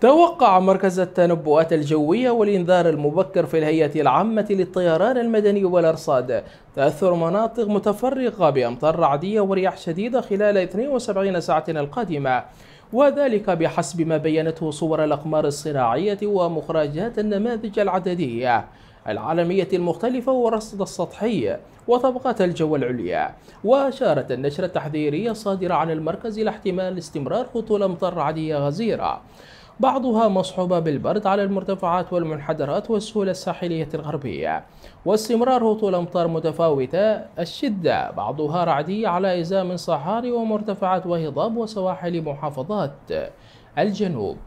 توقع مركز التنبؤات الجوية والإنذار المبكر في الهيئة العامة للطيران المدني والأرصاد تأثر مناطق متفرقة بأمطار رعدية ورياح شديدة خلال 72 ساعة القادمة وذلك بحسب ما بينته صور الأقمار الصناعية ومخرجات النماذج العددية العالمية المختلفة والرصد السطحي وطبقات الجو العليا وأشارت النشرة التحذيرية الصادرة عن المركز إلى احتمال استمرار هطول أمطار رعدية غزيرة بعضها مصحوبة بالبرد على المرتفعات والمنحدرات والسهول الساحلية الغربية واستمرار هطول أمطار متفاوتة الشدة بعضها رعدية على إزام صحاري ومرتفعات وهضاب وسواحل محافظات الجنوب